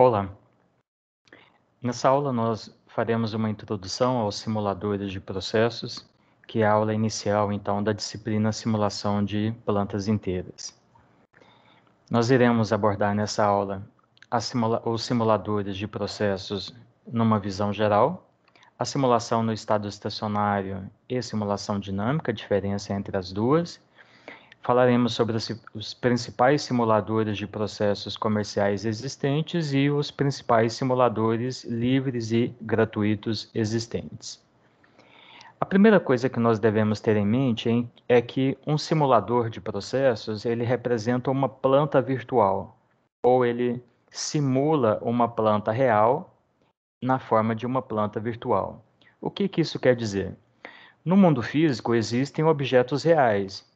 Olá! Nessa aula, nós faremos uma introdução aos simuladores de processos, que é a aula inicial, então, da disciplina Simulação de Plantas Inteiras. Nós iremos abordar nessa aula simula os simuladores de processos numa visão geral, a simulação no estado estacionário e simulação dinâmica, a diferença entre as duas, Falaremos sobre os principais simuladores de processos comerciais existentes e os principais simuladores livres e gratuitos existentes. A primeira coisa que nós devemos ter em mente é que um simulador de processos ele representa uma planta virtual ou ele simula uma planta real na forma de uma planta virtual. O que, que isso quer dizer? No mundo físico existem objetos reais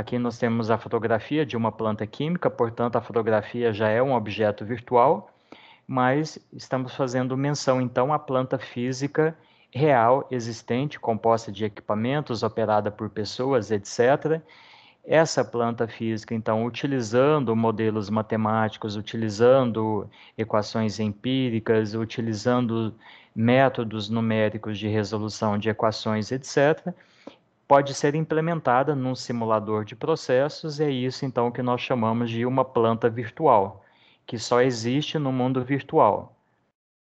Aqui nós temos a fotografia de uma planta química, portanto, a fotografia já é um objeto virtual, mas estamos fazendo menção então à planta física real, existente, composta de equipamentos, operada por pessoas, etc. Essa planta física, então, utilizando modelos matemáticos, utilizando equações empíricas, utilizando métodos numéricos de resolução de equações, etc., pode ser implementada num simulador de processos, e é isso então que nós chamamos de uma planta virtual, que só existe no mundo virtual.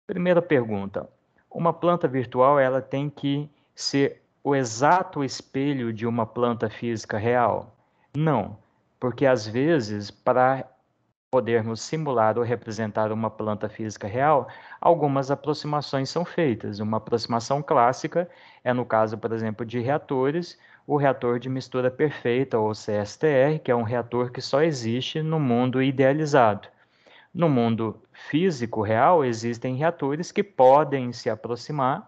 Primeira pergunta: uma planta virtual ela tem que ser o exato espelho de uma planta física real? Não, porque às vezes para podermos simular ou representar uma planta física real, algumas aproximações são feitas. Uma aproximação clássica é no caso, por exemplo, de reatores, o reator de mistura perfeita, ou CSTR, que é um reator que só existe no mundo idealizado. No mundo físico real, existem reatores que podem se aproximar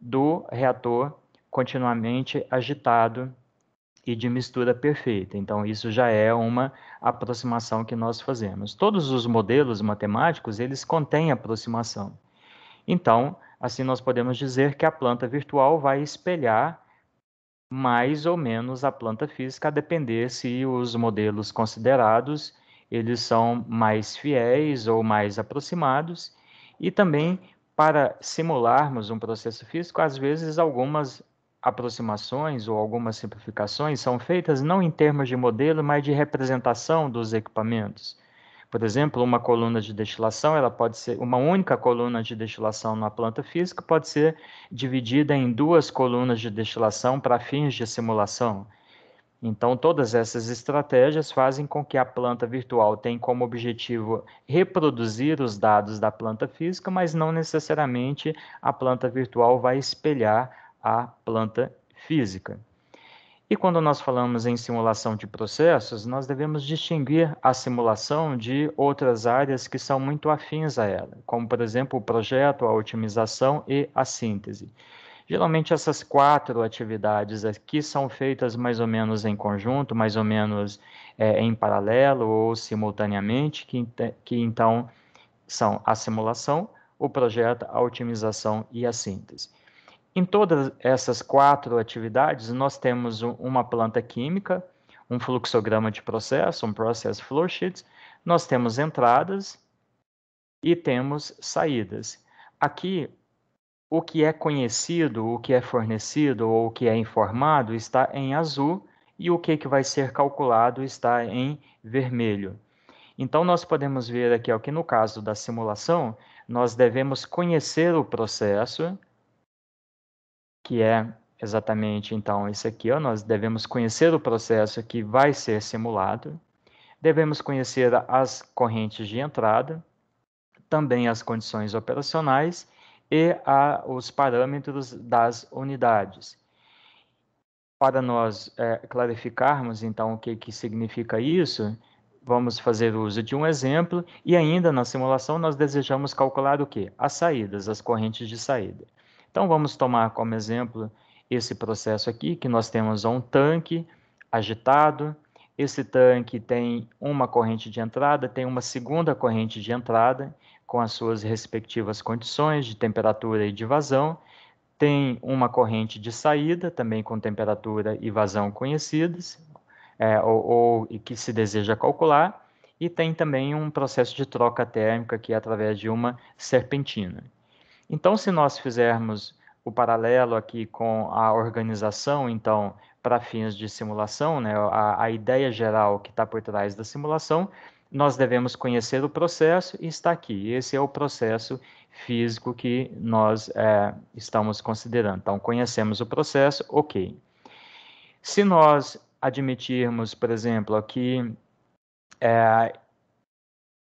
do reator continuamente agitado e de mistura perfeita. Então, isso já é uma aproximação que nós fazemos. Todos os modelos matemáticos, eles contêm aproximação. Então, assim nós podemos dizer que a planta virtual vai espelhar mais ou menos a planta física, a depender se os modelos considerados eles são mais fiéis ou mais aproximados. E também, para simularmos um processo físico, às vezes algumas aproximações ou algumas simplificações são feitas não em termos de modelo, mas de representação dos equipamentos. Por exemplo, uma coluna de destilação, ela pode ser uma única coluna de destilação na planta física pode ser dividida em duas colunas de destilação para fins de simulação. Então, todas essas estratégias fazem com que a planta virtual tenha como objetivo reproduzir os dados da planta física, mas não necessariamente a planta virtual vai espelhar a planta física. E quando nós falamos em simulação de processos, nós devemos distinguir a simulação de outras áreas que são muito afins a ela, como, por exemplo, o projeto, a otimização e a síntese. Geralmente, essas quatro atividades aqui são feitas mais ou menos em conjunto, mais ou menos é, em paralelo ou simultaneamente, que, que então são a simulação, o projeto, a otimização e a síntese. Em todas essas quatro atividades, nós temos uma planta química, um fluxograma de processo, um process flow sheet, nós temos entradas e temos saídas. Aqui, o que é conhecido, o que é fornecido ou o que é informado está em azul e o que, é que vai ser calculado está em vermelho. Então, nós podemos ver aqui ó, que no caso da simulação, nós devemos conhecer o processo que é exatamente então isso aqui. Ó, nós devemos conhecer o processo que vai ser simulado, devemos conhecer as correntes de entrada, também as condições operacionais e a, os parâmetros das unidades. Para nós é, clarificarmos, então, o que, que significa isso, vamos fazer uso de um exemplo e ainda na simulação nós desejamos calcular o que As saídas, as correntes de saída. Então vamos tomar como exemplo esse processo aqui, que nós temos um tanque agitado, esse tanque tem uma corrente de entrada, tem uma segunda corrente de entrada, com as suas respectivas condições de temperatura e de vazão, tem uma corrente de saída, também com temperatura e vazão conhecidas, é, ou, ou que se deseja calcular, e tem também um processo de troca térmica que é através de uma serpentina. Então, se nós fizermos o paralelo aqui com a organização, então, para fins de simulação, né, a, a ideia geral que está por trás da simulação, nós devemos conhecer o processo e está aqui. Esse é o processo físico que nós é, estamos considerando. Então, conhecemos o processo, ok. Se nós admitirmos, por exemplo, que é,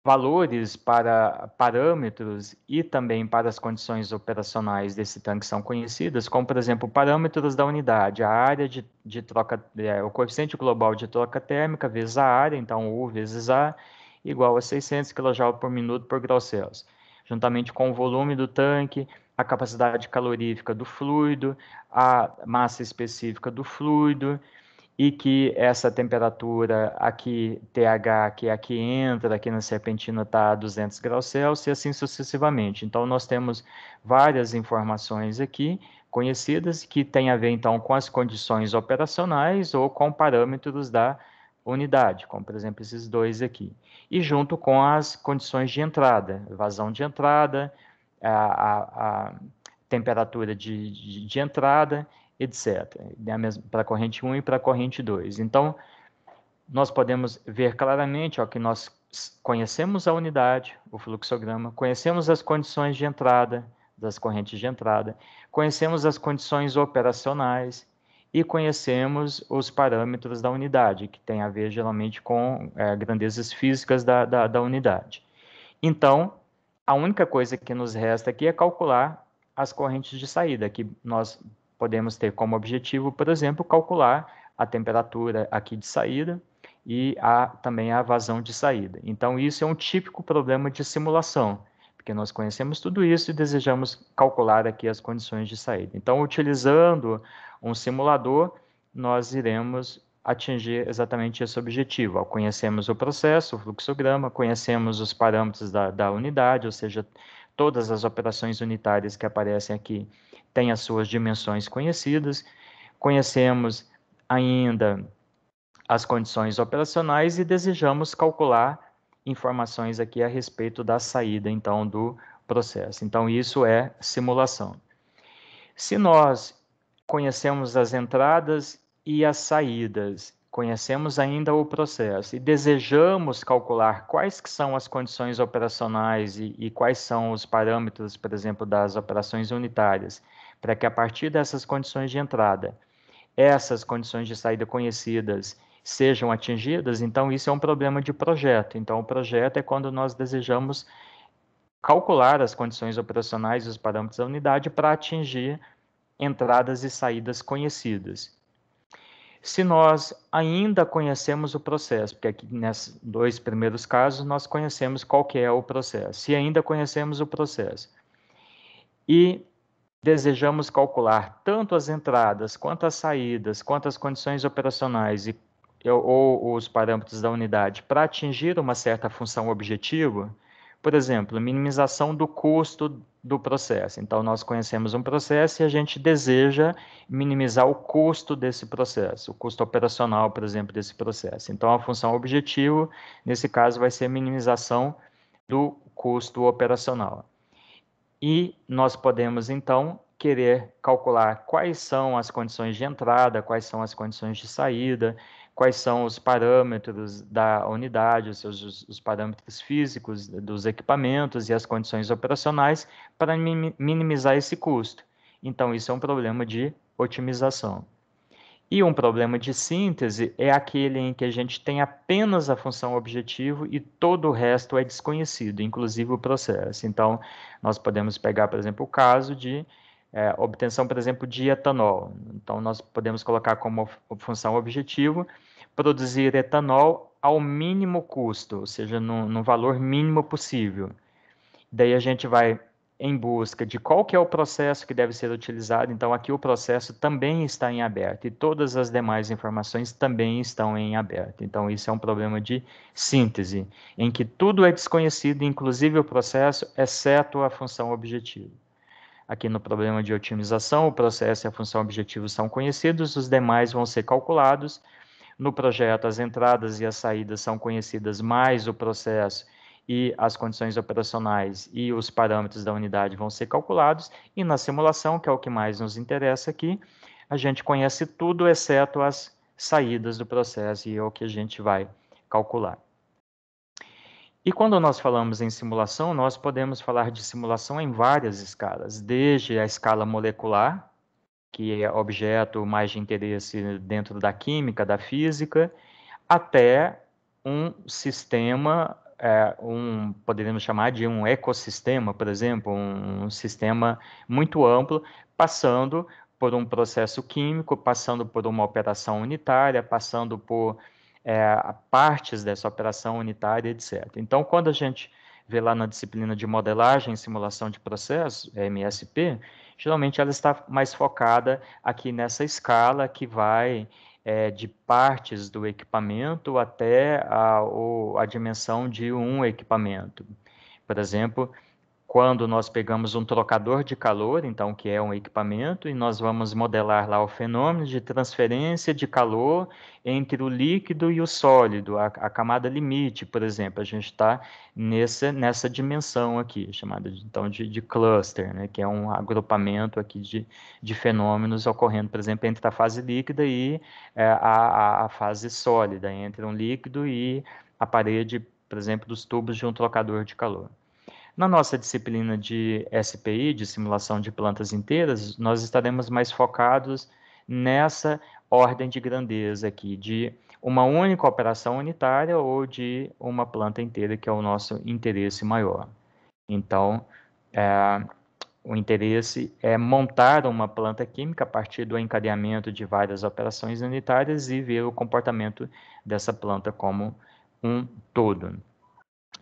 valores para parâmetros e também para as condições operacionais desse tanque são conhecidas, como, por exemplo, parâmetros da unidade, a área de, de troca, é, o coeficiente global de troca térmica vezes a área, então U vezes A, igual a 600 kJ por minuto por grau Celsius, juntamente com o volume do tanque, a capacidade calorífica do fluido, a massa específica do fluido, e que essa temperatura aqui, TH, que aqui entra, aqui na serpentina está a 200 graus Celsius e assim sucessivamente. Então, nós temos várias informações aqui conhecidas que têm a ver, então, com as condições operacionais ou com parâmetros da unidade, como, por exemplo, esses dois aqui. E junto com as condições de entrada, vazão de entrada, a, a, a temperatura de, de, de entrada etc. Para né, a corrente 1 e para a corrente 2. Então, nós podemos ver claramente ó, que nós conhecemos a unidade, o fluxograma, conhecemos as condições de entrada das correntes de entrada, conhecemos as condições operacionais e conhecemos os parâmetros da unidade, que tem a ver geralmente com é, grandezas físicas da, da, da unidade. Então, a única coisa que nos resta aqui é calcular as correntes de saída, que nós podemos ter como objetivo, por exemplo, calcular a temperatura aqui de saída e a, também a vazão de saída. Então, isso é um típico problema de simulação, porque nós conhecemos tudo isso e desejamos calcular aqui as condições de saída. Então, utilizando um simulador, nós iremos atingir exatamente esse objetivo. Conhecemos o processo, o fluxograma, conhecemos os parâmetros da, da unidade, ou seja, todas as operações unitárias que aparecem aqui têm as suas dimensões conhecidas. Conhecemos ainda as condições operacionais e desejamos calcular informações aqui a respeito da saída, então, do processo. Então, isso é simulação. Se nós conhecemos as entradas e as saídas conhecemos ainda o processo e desejamos calcular quais que são as condições operacionais e, e quais são os parâmetros, por exemplo, das operações unitárias, para que a partir dessas condições de entrada, essas condições de saída conhecidas sejam atingidas, então isso é um problema de projeto. Então, o projeto é quando nós desejamos calcular as condições operacionais e os parâmetros da unidade para atingir entradas e saídas conhecidas se nós ainda conhecemos o processo, porque aqui nesses dois primeiros casos nós conhecemos qual que é o processo, se ainda conhecemos o processo e desejamos calcular tanto as entradas, quanto as saídas, quanto as condições operacionais e, ou os parâmetros da unidade para atingir uma certa função objetivo, por exemplo, minimização do custo do processo. Então, nós conhecemos um processo e a gente deseja minimizar o custo desse processo, o custo operacional, por exemplo, desse processo. Então, a função objetivo, nesse caso, vai ser a minimização do custo operacional. E nós podemos, então, querer calcular quais são as condições de entrada, quais são as condições de saída, quais são os parâmetros da unidade, os, seus, os parâmetros físicos dos equipamentos e as condições operacionais para minimizar esse custo. Então, isso é um problema de otimização. E um problema de síntese é aquele em que a gente tem apenas a função objetivo e todo o resto é desconhecido, inclusive o processo. Então, nós podemos pegar, por exemplo, o caso de é, obtenção, por exemplo, de etanol. Então, nós podemos colocar como função objetivo produzir etanol ao mínimo custo, ou seja, no, no valor mínimo possível. Daí a gente vai em busca de qual que é o processo que deve ser utilizado. Então, aqui o processo também está em aberto e todas as demais informações também estão em aberto. Então, isso é um problema de síntese, em que tudo é desconhecido, inclusive o processo, exceto a função objetivo. Aqui no problema de otimização, o processo e a função objetivo são conhecidos, os demais vão ser calculados no projeto, as entradas e as saídas são conhecidas mais o processo e as condições operacionais e os parâmetros da unidade vão ser calculados. E na simulação, que é o que mais nos interessa aqui, a gente conhece tudo exceto as saídas do processo e é o que a gente vai calcular. E quando nós falamos em simulação, nós podemos falar de simulação em várias escalas, desde a escala molecular, que é objeto mais de interesse dentro da química, da física, até um sistema, é, um poderíamos chamar de um ecossistema, por exemplo, um sistema muito amplo, passando por um processo químico, passando por uma operação unitária, passando por é, partes dessa operação unitária, etc. Então, quando a gente vê lá na disciplina de modelagem e simulação de processos, MSP, geralmente ela está mais focada aqui nessa escala que vai é, de partes do equipamento até a, a dimensão de um equipamento. Por exemplo, quando nós pegamos um trocador de calor, então que é um equipamento, e nós vamos modelar lá o fenômeno de transferência de calor entre o líquido e o sólido, a, a camada limite, por exemplo, a gente está nessa, nessa dimensão aqui, chamada então de, de cluster, né, que é um agrupamento aqui de, de fenômenos ocorrendo, por exemplo, entre a fase líquida e é, a, a fase sólida, entre um líquido e a parede, por exemplo, dos tubos de um trocador de calor. Na nossa disciplina de SPI, de simulação de plantas inteiras, nós estaremos mais focados nessa ordem de grandeza aqui, de uma única operação unitária ou de uma planta inteira, que é o nosso interesse maior. Então, é, o interesse é montar uma planta química a partir do encadeamento de várias operações unitárias e ver o comportamento dessa planta como um todo.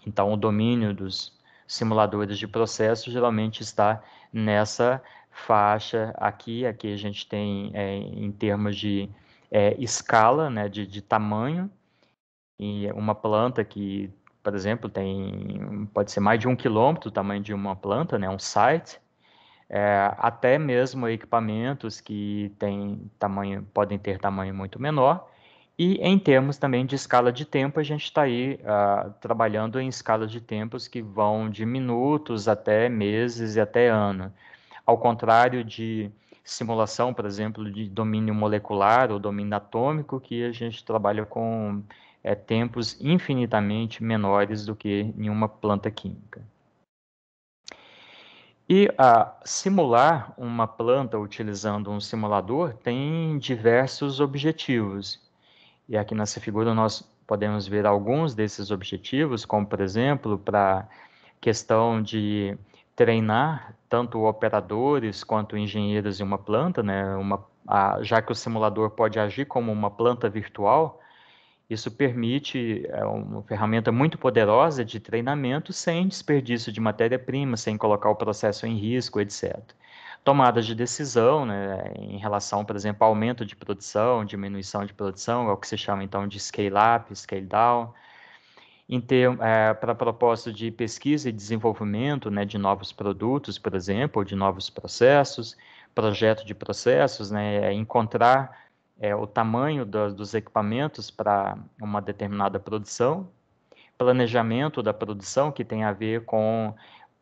Então, o domínio dos simuladores de processo geralmente está nessa faixa aqui. Aqui a gente tem é, em termos de é, escala, né, de, de tamanho, e uma planta que, por exemplo, tem pode ser mais de um quilômetro o tamanho de uma planta, né, um site. É, até mesmo equipamentos que tem tamanho, podem ter tamanho muito menor, e em termos também de escala de tempo, a gente está aí uh, trabalhando em escalas de tempos que vão de minutos até meses e até ano. Ao contrário de simulação, por exemplo, de domínio molecular ou domínio atômico, que a gente trabalha com é, tempos infinitamente menores do que em uma planta química. E ah, simular uma planta utilizando um simulador tem diversos objetivos. E aqui nessa figura nós podemos ver alguns desses objetivos, como por exemplo, para questão de treinar tanto operadores quanto engenheiros em uma planta, né? Uma, a, já que o simulador pode agir como uma planta virtual, isso permite é uma ferramenta muito poderosa de treinamento sem desperdício de matéria-prima, sem colocar o processo em risco, etc tomadas de decisão né, em relação, por exemplo, aumento de produção, diminuição de produção, é o que se chama então de scale-up, scale-down, é, para propósito de pesquisa e desenvolvimento né, de novos produtos, por exemplo, de novos processos, projeto de processos, né, é encontrar é, o tamanho do, dos equipamentos para uma determinada produção, planejamento da produção que tem a ver com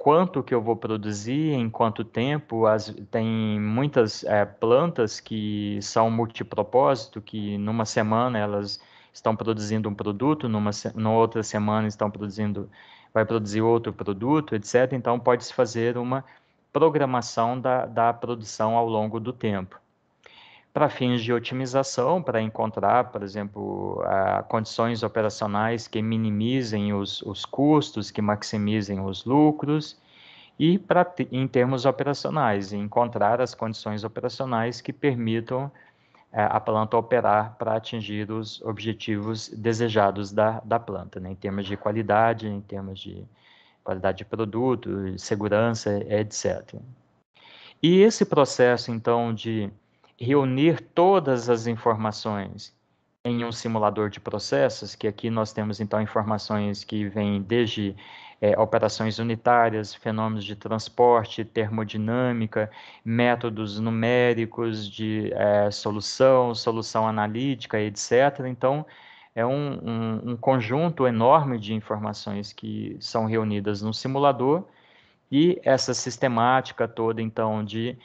quanto que eu vou produzir, em quanto tempo. As, tem muitas é, plantas que são multipropósito, que numa semana elas estão produzindo um produto, numa, na outra semana estão produzindo, vai produzir outro produto, etc. Então pode-se fazer uma programação da, da produção ao longo do tempo para fins de otimização, para encontrar, por exemplo, uh, condições operacionais que minimizem os, os custos, que maximizem os lucros, e pra, em termos operacionais, encontrar as condições operacionais que permitam uh, a planta operar para atingir os objetivos desejados da, da planta, né, em termos de qualidade, em termos de qualidade de produto, segurança, etc. E esse processo, então, de reunir todas as informações em um simulador de processos, que aqui nós temos então informações que vêm desde é, operações unitárias, fenômenos de transporte, termodinâmica, métodos numéricos de é, solução, solução analítica, etc. Então, é um, um, um, conjunto enorme de informações que são reunidas no simulador e essa sistemática toda, então, de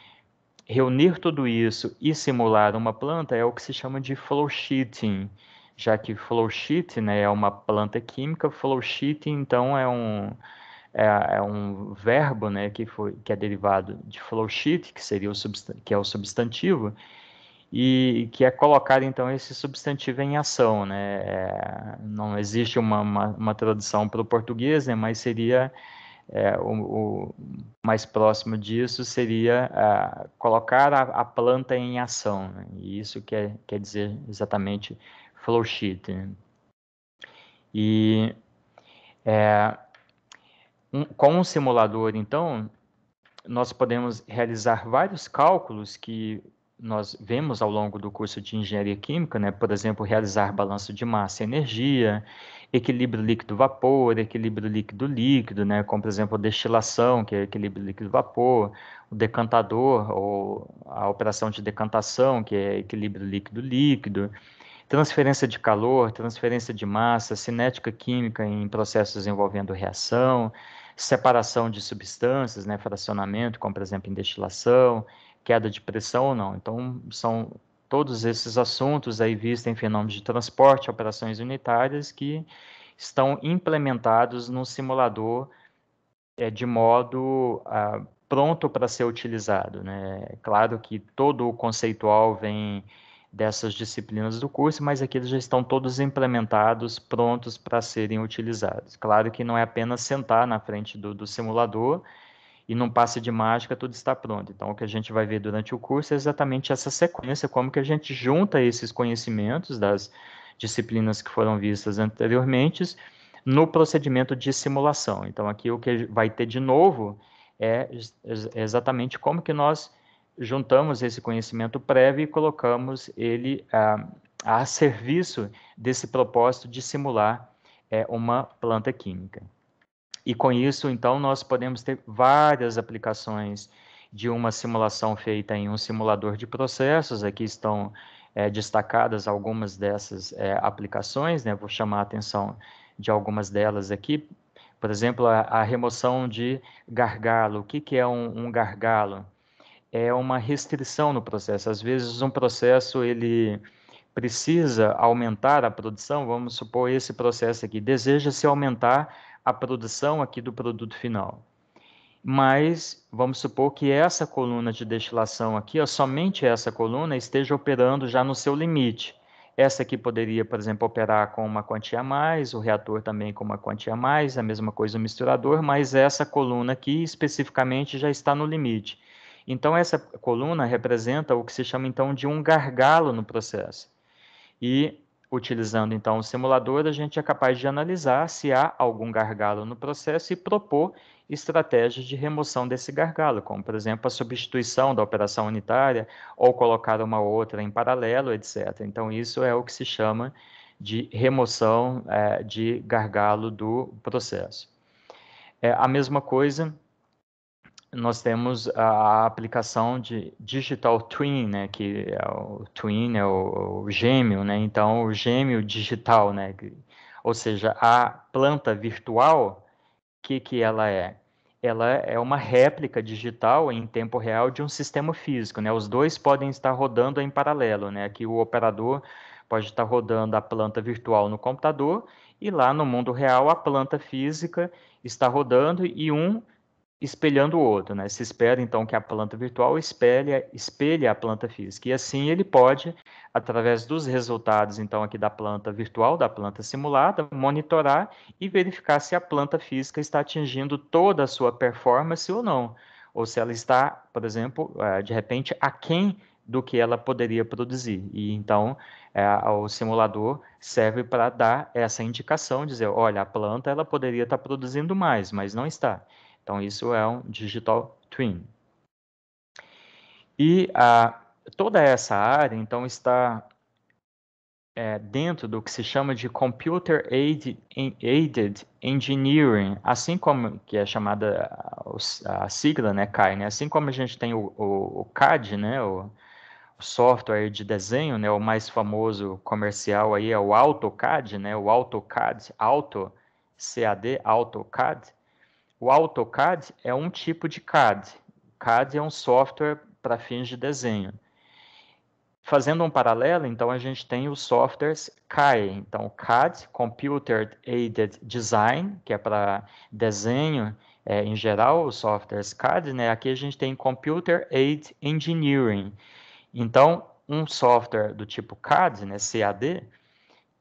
reunir tudo isso e simular uma planta é o que se chama de flow sheeting, já que flow né, é uma planta química, Flow sheet então é um, é, é, um verbo né, que, foi, que é derivado de sheet, que, seria o que é o substantivo, e que é colocar então esse substantivo em ação, né? É, não existe uma, uma, uma tradução para o português, né? Mas seria é, o, o, mais próximo disso seria colocar a, a, planta em ação, né? e isso quer, é, quer dizer exatamente flow sheet. Né? E é, um, com simulador, então, nós podemos realizar vários cálculos que nós vemos ao longo do curso de engenharia química, né, por exemplo, realizar balanço de massa e energia, equilíbrio líquido-vapor, equilíbrio líquido-líquido, né, como por exemplo a destilação, que é equilíbrio líquido-vapor, o decantador ou a operação de decantação, que é equilíbrio líquido-líquido, transferência de calor, transferência de massa, cinética química em processos envolvendo reação, separação de substâncias, né, fracionamento, como por exemplo em destilação, queda de pressão ou não. Então, são todos esses assuntos aí vistos em fenômenos de transporte, operações unitárias, que estão implementados no simulador é, de modo ah, pronto para ser utilizado. Né? É claro que todo o conceitual vem dessas disciplinas do curso, mas aqui eles já estão todos implementados, prontos para serem utilizados. Claro que não é apenas sentar na frente do, do simulador e num passe de mágica tudo está pronto. Então, o que a gente vai ver durante o curso é exatamente essa sequência, como que a gente junta esses conhecimentos das disciplinas que foram vistas anteriormente no procedimento de simulação. Então, aqui o que vai ter de novo é exatamente como que nós juntamos esse conhecimento prévio e colocamos ele a, ah, a serviço desse propósito de simular é, uma planta química. E com isso, então, nós podemos ter várias aplicações de uma simulação feita em um simulador de processos. Aqui estão é, destacadas algumas dessas é, aplicações, né? vou chamar a atenção de algumas delas aqui. Por exemplo, a, a remoção de gargalo. O que, que é um, um gargalo? É uma restrição no processo. Às vezes, um processo ele precisa aumentar a produção. Vamos supor esse processo aqui deseja se aumentar a produção aqui do produto final. Mas vamos supor que essa coluna de destilação aqui, ó, somente essa coluna, esteja operando já no seu limite. Essa aqui poderia, por exemplo, operar com uma quantia a mais, o reator também com uma quantia a mais, a mesma coisa o misturador, mas essa coluna aqui especificamente já está no limite. Então, essa coluna representa o que se chama então de um gargalo no processo. E Utilizando então o simulador, a gente é capaz de analisar se há algum gargalo no processo e propor estratégias de remoção desse gargalo, como por exemplo a substituição da operação unitária ou colocar uma outra em paralelo, etc. Então, isso é o que se chama de remoção é, de gargalo do processo. É, a mesma coisa nós temos a aplicação de digital twin, né, que é o twin é o, o, gêmeo, né, então o gêmeo digital, né, ou seja, a planta virtual, o que, que ela é? Ela é uma réplica digital em tempo real de um sistema físico, né, os dois podem estar rodando em paralelo, né, aqui o operador pode estar rodando a planta virtual no computador e lá no mundo real a planta física está rodando e um espelhando o outro, né? Se espera então que a planta virtual espelhe, espelhe a planta física. E assim ele pode, através dos resultados então aqui da planta virtual, da planta simulada, monitorar e verificar se a planta física está atingindo toda a sua performance ou não, ou se ela está, por exemplo, eh, de repente aquém do que ela poderia produzir. E então é, o simulador serve para dar essa indicação, dizer, olha, a planta ela poderia estar produzindo mais, mas não está. Então, isso é um digital twin. E a, toda essa área, então, está é, dentro do que se chama de Computer Aided, Aided Engineering, assim como que é chamada a, a sigla, né, CAI, né? Assim como a gente tem o, o, o CAD, né, o, o, software de desenho, né, o mais famoso comercial aí é o AutoCAD, né, o AutoCAD, Auto, CAD, AutoCAD, o AutoCAD é um tipo de CAD. CAD é um software para fins de desenho. Fazendo um paralelo, então a gente tem os softwares CAE, então CAD, Computer Aided Design, que é para desenho é, em geral, os softwares CAD, né? Aqui a gente tem Computer Aided Engineering. Então, um software do tipo CAD, né, CAD,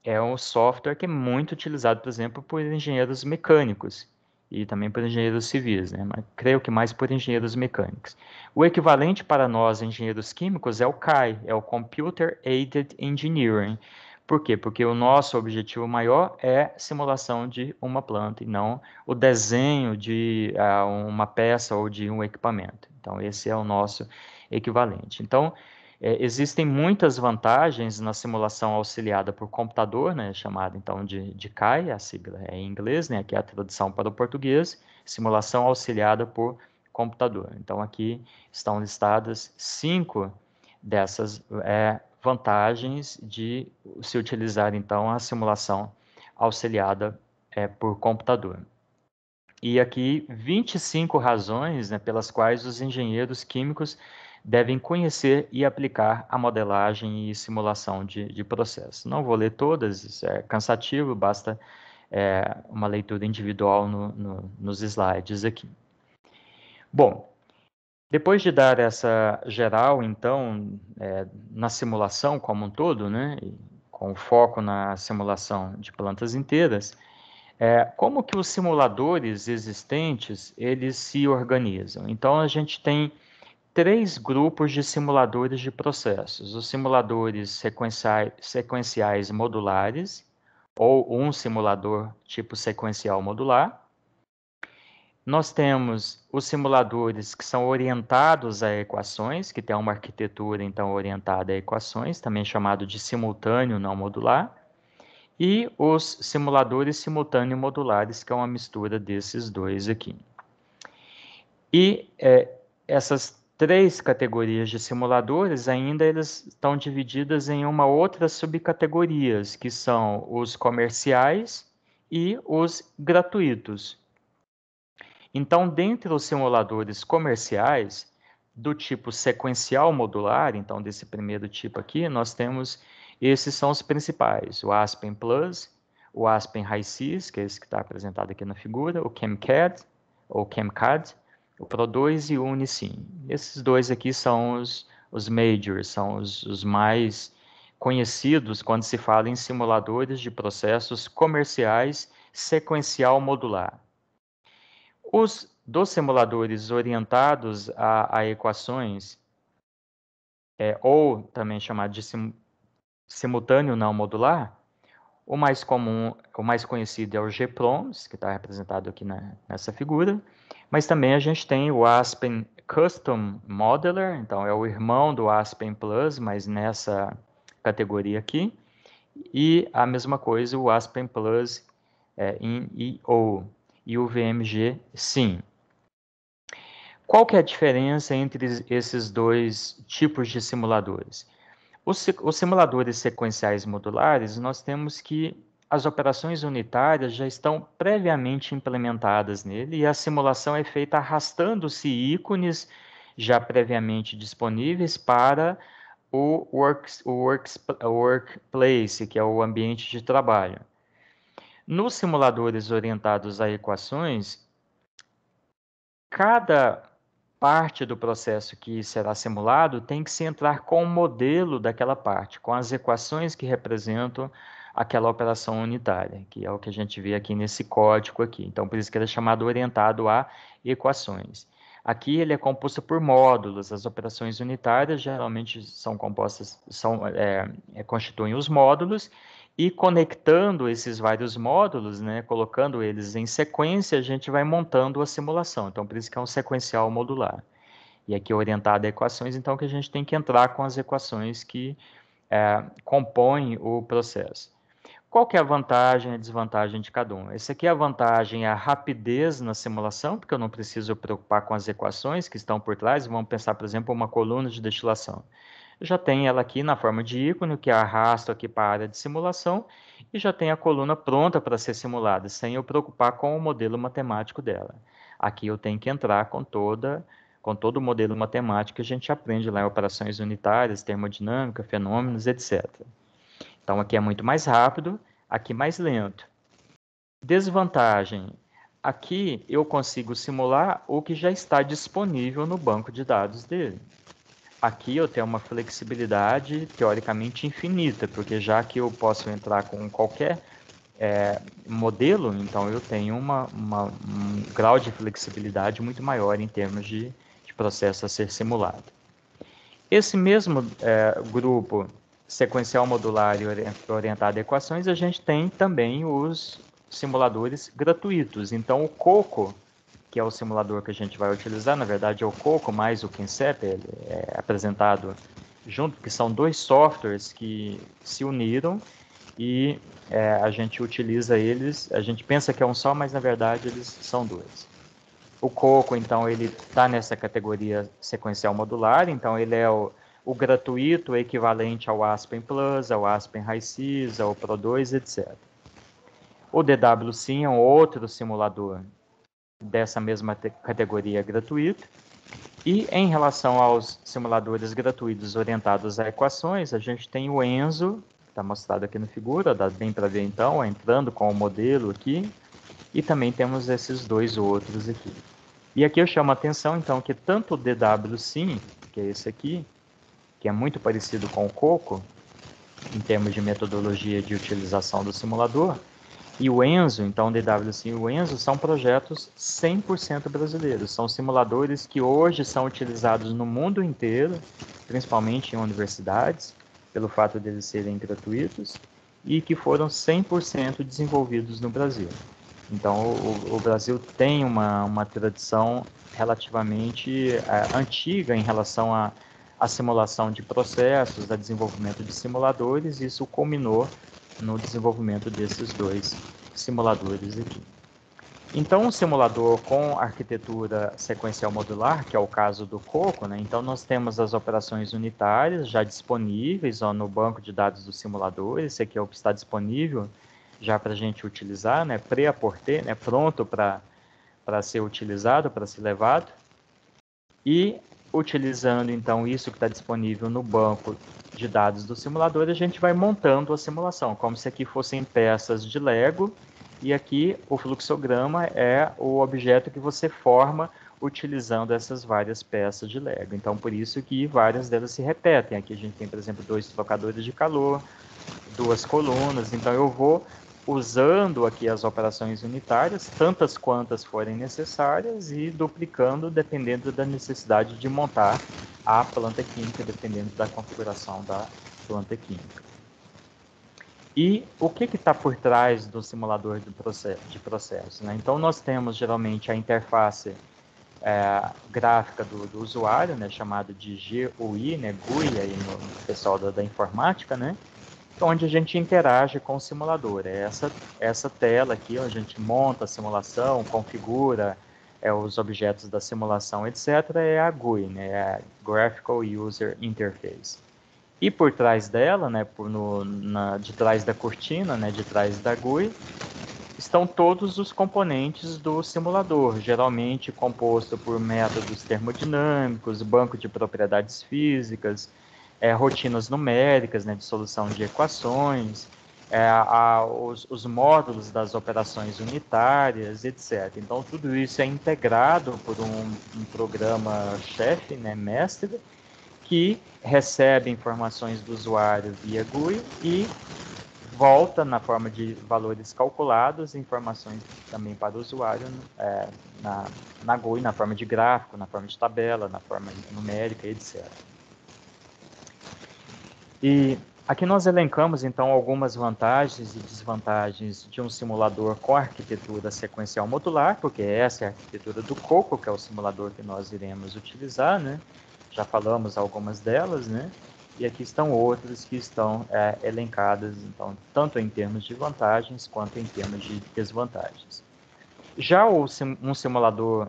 é um software que é muito utilizado, por exemplo, por engenheiros mecânicos, e também por engenheiros civis, né? mas creio que mais por engenheiros mecânicos. O equivalente para nós, engenheiros químicos, é o CAI, é o Computer Aided Engineering. Por quê? Porque o nosso objetivo maior é simulação de uma planta e não o desenho de uh, uma peça ou de um equipamento. Então, esse é o nosso equivalente. Então, é, existem muitas vantagens na simulação auxiliada por computador, né, chamada então de, de CAI, a sigla é em inglês, né, aqui é a tradução para o português, simulação auxiliada por computador. Então aqui estão listadas cinco dessas é, vantagens de se utilizar então a simulação auxiliada é, por computador. E aqui 25 razões né, pelas quais os engenheiros químicos devem conhecer e aplicar a modelagem e simulação de, de processos. Não vou ler todas, isso é cansativo, basta é, uma leitura individual no, no, nos slides aqui. Bom, depois de dar essa geral, então, é, na simulação como um todo, né, com foco na simulação de plantas inteiras, é, como que os simuladores existentes eles se organizam? Então a gente tem três grupos de simuladores de processos: os simuladores sequenciais, modulares, ou um simulador tipo sequencial modular. Nós temos os simuladores que são orientados a equações, que tem uma arquitetura então orientada a equações, também chamado de simultâneo não modular, e os simuladores simultâneo modulares, que é uma mistura desses dois aqui. E é, essas três categorias de simuladores, ainda eles estão divididas em uma outra subcategorias, que são os comerciais e os gratuitos. Então, dentre os simuladores comerciais, do tipo sequencial modular, então desse primeiro tipo aqui, nós temos, esses são os principais, o Aspen Plus, o Aspen High que é esse que está apresentado aqui na figura, o ChemCAD, ou ChemCAD, o Pro2 e o Unisim. Esses dois aqui são os, os majors, são os, os mais conhecidos quando se fala em simuladores de processos comerciais sequencial modular. Os dos simuladores orientados a, a equações, é, ou também chamado de sim, simultâneo não modular, o mais comum, o mais conhecido é o GPROMS, que está representado aqui na, nessa figura, mas também a gente tem o Aspen Custom Modeler, então é o irmão do Aspen Plus, mas nessa categoria aqui. E a mesma coisa o Aspen Plus é, em EO e o VMG Sim. Qual que é a diferença entre esses dois tipos de simuladores? Os, os simuladores sequenciais modulares, nós temos que as operações unitárias já estão previamente implementadas nele e a simulação é feita arrastando-se ícones já previamente disponíveis para o, works, o, works, o workplace, que é o ambiente de trabalho. Nos simuladores orientados a equações, cada parte do processo que será simulado tem que se entrar com o modelo daquela parte, com as equações que representam aquela operação unitária, que é o que a gente vê aqui nesse código aqui. Então, por isso que ele é chamado orientado a equações. Aqui ele é composto por módulos. As operações unitárias geralmente são compostas, são, é, é constituem os módulos, e conectando esses vários módulos, né, colocando eles em sequência, a gente vai montando a simulação. Então, por isso que é um sequencial modular. E aqui é orientado a equações, então, que a gente tem que entrar com as equações que é, compõem o processo. Qual que é a vantagem e a desvantagem de cada um? Esse aqui é a vantagem, a rapidez na simulação, porque eu não preciso preocupar com as equações que estão por trás. Vamos pensar, por exemplo, uma coluna de destilação. Eu já tem ela aqui na forma de ícone, que arrasto aqui para a área de simulação, e já tem a coluna pronta para ser simulada, sem eu preocupar com o modelo matemático dela. Aqui eu tenho que entrar com toda com todo o modelo matemático que a gente aprende lá em operações unitárias, termodinâmica, fenômenos, etc. Então aqui é muito mais rápido, aqui mais lento. Desvantagem: aqui eu consigo simular o que já está disponível no banco de dados dele. Aqui eu tenho uma flexibilidade teoricamente infinita, porque já que eu posso entrar com qualquer é, modelo, então eu tenho uma, uma, um grau de flexibilidade muito maior em termos de, de processo a ser simulado. Esse mesmo é, grupo sequencial modular e orientado a equações, a gente tem também os simuladores gratuitos. Então, o COCO, que é o simulador que a gente vai utilizar, na verdade é o COCO mais o ele é apresentado junto, que são dois softwares que se uniram e é, a gente utiliza eles, a gente pensa que é um só, mas na verdade eles são dois. O COCO, então, ele está nessa categoria sequencial modular, então ele é o o gratuito é equivalente ao Aspen Plus, ao Aspen High Seas, ao Pro 2, etc. O DW Sim é um outro simulador dessa mesma categoria gratuito. E em relação aos simuladores gratuitos orientados a equações, a gente tem o Enzo, está mostrado aqui na figura, dá bem para ver então, entrando com o modelo aqui, e também temos esses dois outros aqui. E aqui eu chamo a atenção então que tanto o DW Sim, que é esse aqui, que é muito parecido com o Coco, em termos de metodologia de utilização do simulador, e o Enzo, então o DWC e o Enzo são projetos 100% brasileiros, são simuladores que hoje são utilizados no mundo inteiro, principalmente em universidades, pelo fato deles serem gratuitos, e que foram 100% desenvolvidos no Brasil. Então, o, o, Brasil tem uma, uma tradição relativamente eh, antiga em relação a, a simulação de processos, a desenvolvimento de simuladores, isso culminou no desenvolvimento desses dois simuladores aqui. Então, um simulador com arquitetura sequencial modular, que é o caso do COCO, né? então nós temos as operações unitárias já disponíveis ó, no banco de dados do simulador, esse aqui é o que está disponível já para a gente utilizar, né? pré-aporté, né? pronto para ser utilizado, para ser levado. E utilizando então isso que está disponível no banco de dados do simulador, a gente vai montando a simulação, como se aqui fossem peças de Lego, e aqui o fluxograma é o objeto que você forma utilizando essas várias peças de Lego. Então, por isso que várias delas se repetem. Aqui a gente tem, por exemplo, dois trocadores de calor, duas colunas. Então, eu vou usando aqui as operações unitárias, tantas quantas forem necessárias, e duplicando dependendo da necessidade de montar a planta química, dependendo da configuração da planta química. E o que está por trás do simulador de processo? De processo né? Então, nós temos geralmente a interface é, gráfica do, do, usuário, né, chamado de GUI, né, GUI aí no, no pessoal da, da informática, né, onde a gente interage com o simulador. É essa, essa tela aqui onde a gente monta a simulação, configura é, os objetos da simulação, etc., é a GUI, né? É a Graphical User Interface. E por trás dela, né, por no, na, de trás da cortina, né, de trás da GUI, estão todos os componentes do simulador, geralmente composto por métodos termodinâmicos, banco de propriedades físicas, é, rotinas numéricas, né, de solução de equações, é, a, os, os, módulos das operações unitárias, etc. Então, tudo isso é integrado por um, um programa chefe, né, mestre, que recebe informações do usuário via GUI e volta na forma de valores calculados, informações também para o usuário é, na, na GUI, na forma de gráfico, na forma de tabela, na forma numérica, etc. E aqui nós elencamos então algumas vantagens e desvantagens de um simulador com arquitetura sequencial modular, porque essa é a arquitetura do Coco, que é o simulador que nós iremos utilizar, né? Já falamos algumas delas, né? E aqui estão outras que estão é, elencadas, então, tanto em termos de vantagens quanto em termos de desvantagens. Já um simulador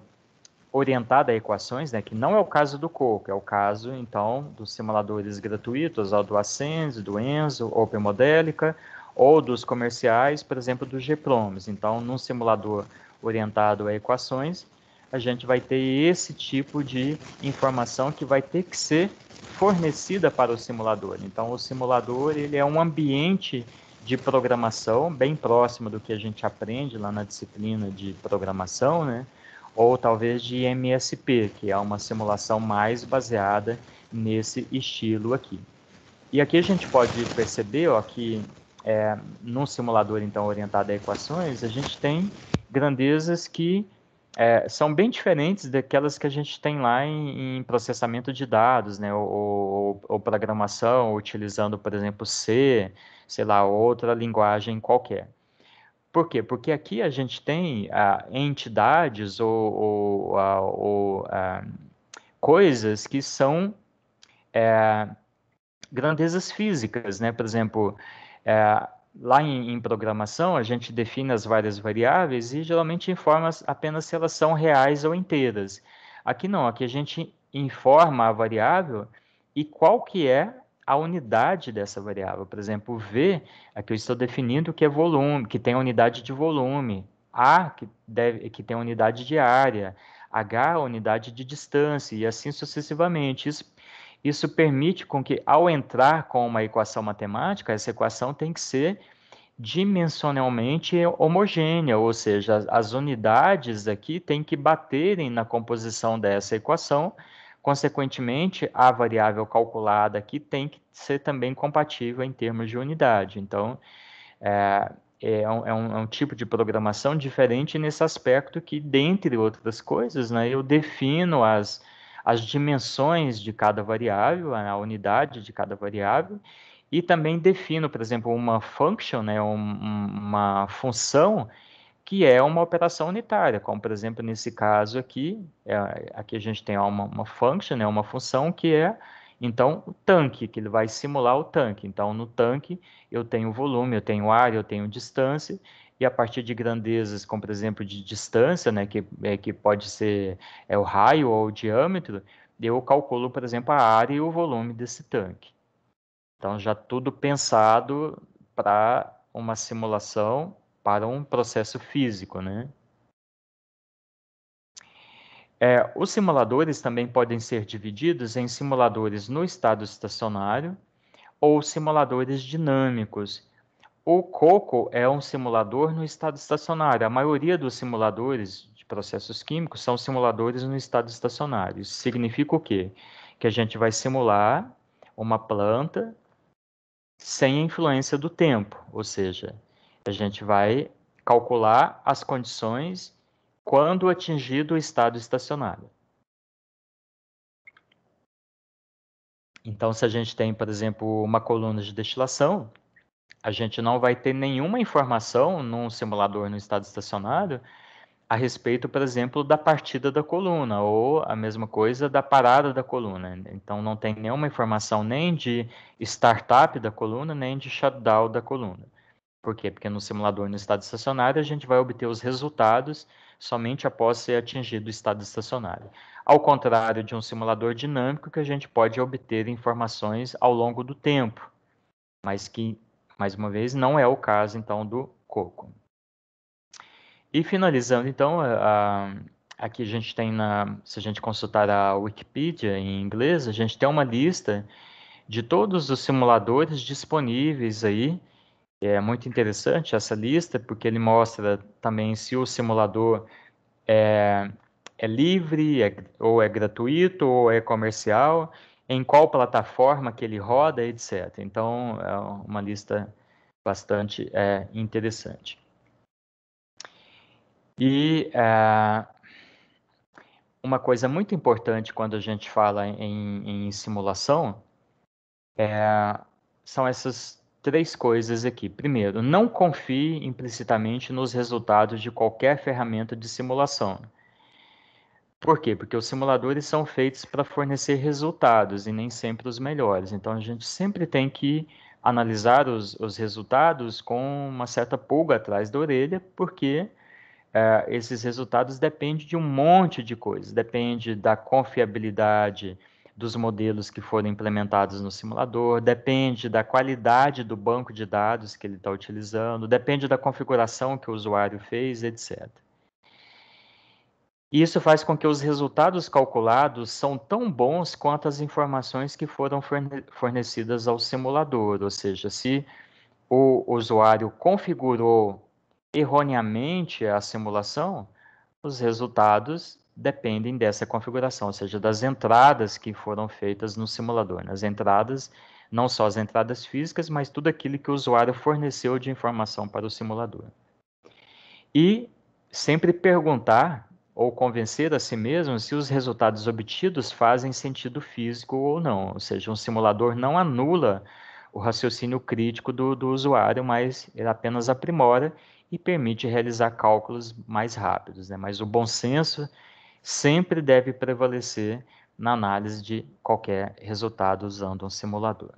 orientada a equações, né, que não é o caso do Coco, é o caso, então, dos simuladores gratuitos, do Ascens, do Enzo, Open Modélica, ou dos comerciais, por exemplo, do GPROMS. Então, num simulador orientado a equações, a gente vai ter esse tipo de informação que vai ter que ser fornecida para o simulador. Então, o simulador ele é um ambiente de programação bem próximo do que a gente aprende lá na disciplina de programação, né? ou talvez de MSP, que é uma simulação mais baseada nesse estilo aqui. E aqui a gente pode perceber ó, que é, num simulador então orientado a equações, a gente tem grandezas que é, são bem diferentes daquelas que a gente tem lá em, em processamento de dados, né? Ou, ou, ou, programação, utilizando, por exemplo, C, sei lá, outra linguagem qualquer. Por quê? Porque aqui a gente tem ah, entidades ou, ou, ah, ou ah, coisas que são é, grandezas físicas, né? Por exemplo, é, lá em, em, programação a gente define as várias variáveis e geralmente informa apenas se elas são reais ou inteiras. Aqui não, aqui a gente informa a variável e qual que é a unidade dessa variável. Por exemplo, V, aqui eu estou definindo que é volume, que tem a unidade de volume, A, que, deve, que tem a unidade de área, H, unidade de distância, e assim sucessivamente. Isso, isso permite com que, ao entrar com uma equação matemática, essa equação tem que ser dimensionalmente homogênea, ou seja, as unidades aqui têm que baterem na composição dessa equação Consequentemente, a variável calculada aqui tem que ser também compatível em termos de unidade. Então, é, é, um, é, um, é um, tipo de programação diferente nesse aspecto que, dentre outras coisas, né, eu defino as, as dimensões de cada variável, a unidade de cada variável, e também defino, por exemplo, uma function, né, uma função que é uma operação unitária, como por exemplo nesse caso aqui, é, aqui a gente tem uma, uma function, né, uma função que é então o tanque, que ele vai simular o tanque. Então no tanque eu tenho volume, eu tenho área, eu tenho distância, e a partir de grandezas, como por exemplo de distância, né, que, é, que pode ser é, o raio ou o diâmetro, eu calculo, por exemplo, a área e o volume desse tanque. Então já tudo pensado para uma simulação para um processo físico, né? É, os simuladores também podem ser divididos em simuladores no estado estacionário ou simuladores dinâmicos. O COCO é um simulador no estado estacionário. A maioria dos simuladores de processos químicos são simuladores no estado estacionário. Isso significa o quê? Que a gente vai simular uma planta sem a influência do tempo, ou seja, a gente vai calcular as condições quando atingido o estado estacionário. Então, se a gente tem, por exemplo, uma coluna de destilação, a gente não vai ter nenhuma informação num simulador no estado estacionário a respeito, por exemplo, da partida da coluna, ou a mesma coisa da parada da coluna. Então, não tem nenhuma informação nem de startup da coluna, nem de shutdown da coluna. Por quê? Porque no simulador no estado estacionário a gente vai obter os resultados somente após ser atingido o estado estacionário. Ao contrário de um simulador dinâmico que a gente pode obter informações ao longo do tempo, mas que, mais uma vez, não é o caso então do coco. E finalizando então, a, aqui a gente tem, na, se a gente consultar a Wikipedia em inglês, a gente tem uma lista de todos os simuladores disponíveis aí é muito interessante essa lista, porque ele mostra também se o simulador é, é livre, é, ou é gratuito, ou é comercial, em qual plataforma que ele roda, etc. Então, é uma lista bastante é, interessante. E é, uma coisa muito importante quando a gente fala em, em simulação é, são essas três coisas aqui. Primeiro, não confie implicitamente nos resultados de qualquer ferramenta de simulação. Por quê? Porque os simuladores são feitos para fornecer resultados e nem sempre os melhores. Então a gente sempre tem que analisar os, os resultados com uma certa pulga atrás da orelha, porque uh, esses resultados dependem de um monte de coisas. Depende da confiabilidade dos modelos que foram implementados no simulador, depende da qualidade do banco de dados que ele está utilizando, depende da configuração que o usuário fez, etc. Isso faz com que os resultados calculados são tão bons quanto as informações que foram fornecidas ao simulador, ou seja, se o usuário configurou erroneamente a simulação, os resultados dependem dessa configuração, ou seja, das entradas que foram feitas no simulador. Né? As entradas, não só as entradas físicas, mas tudo aquilo que o usuário forneceu de informação para o simulador. E sempre perguntar ou convencer a si mesmo se os resultados obtidos fazem sentido físico ou não, ou seja, um simulador não anula o raciocínio crítico do, do usuário, mas ele apenas aprimora e permite realizar cálculos mais rápidos. Né? Mas o bom senso sempre deve prevalecer na análise de qualquer resultado usando um simulador.